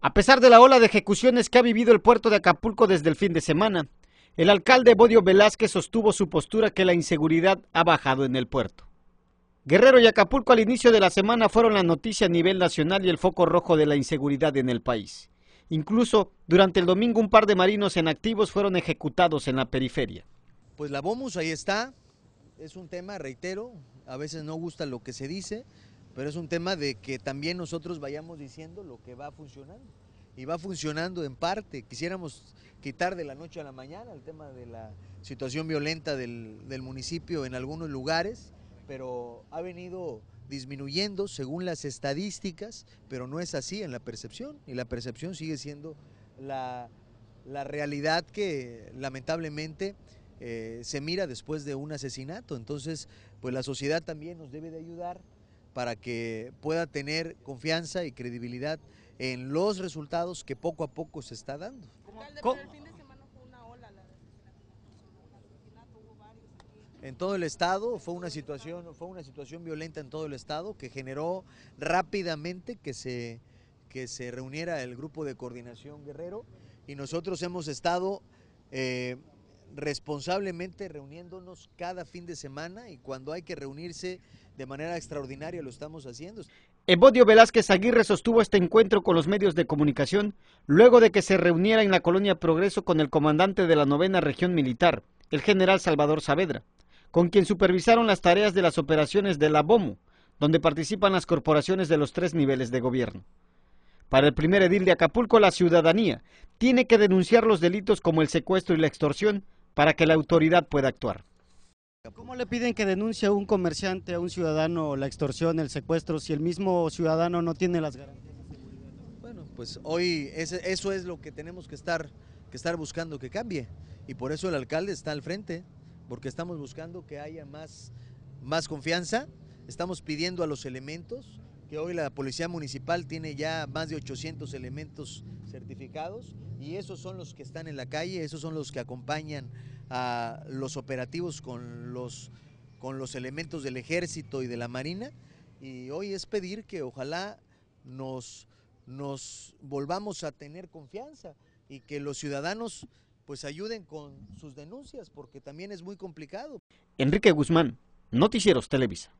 A pesar de la ola de ejecuciones que ha vivido el puerto de Acapulco desde el fin de semana, el alcalde Bodio Velázquez sostuvo su postura que la inseguridad ha bajado en el puerto. Guerrero y Acapulco al inicio de la semana fueron la noticia a nivel nacional y el foco rojo de la inseguridad en el país. Incluso durante el domingo un par de marinos en activos fueron ejecutados en la periferia. Pues la BOMUS ahí está, es un tema, reitero, a veces no gusta lo que se dice, pero es un tema de que también nosotros vayamos diciendo lo que va funcionando. Y va funcionando en parte. Quisiéramos quitar de la noche a la mañana el tema de la situación violenta del, municipio en algunos lugares, pero ha venido disminuyendo según las estadísticas, pero no es así en la percepción, y la percepción sigue siendo la, realidad que lamentablemente eh, se mira después de un asesinato. Entonces, pues la sociedad también nos debe de ayudar para que pueda tener confianza y credibilidad en los resultados que poco a poco se está dando. en todo el estado, fue una situación, fue una situación violenta en todo el estado que generó rápidamente que se, que se reuniera el grupo de coordinación guerrero y nosotros hemos estado eh, responsablemente reuniéndonos cada fin de semana y cuando hay que reunirse de manera extraordinaria lo estamos haciendo. Evodio Velázquez Aguirre sostuvo este encuentro con los medios de comunicación luego de que se reuniera en la colonia Progreso con el comandante de la novena región militar, el general Salvador Saavedra, con quien supervisaron las tareas de las operaciones de la BOMO, donde participan las corporaciones de los tres niveles de gobierno. Para el primer edil de Acapulco, la ciudadanía tiene que denunciar los delitos como el secuestro y la extorsión, para que la autoridad pueda actuar. ¿Cómo le piden que denuncie a un comerciante, a un ciudadano, la extorsión, el secuestro, si el mismo ciudadano no tiene las garantías? de seguridad? Bueno, pues hoy eso es lo que tenemos que estar, que estar buscando que cambie. Y por eso el alcalde está al frente, porque estamos buscando que haya más, más confianza, estamos pidiendo a los elementos que hoy la Policía Municipal tiene ya más de 800 elementos certificados y esos son los que están en la calle, esos son los que acompañan a los operativos con los, con los elementos del Ejército y de la Marina y hoy es pedir que ojalá nos, nos volvamos a tener confianza y que los ciudadanos pues ayuden con sus denuncias porque también es muy complicado. Enrique Guzmán, Noticieros Televisa.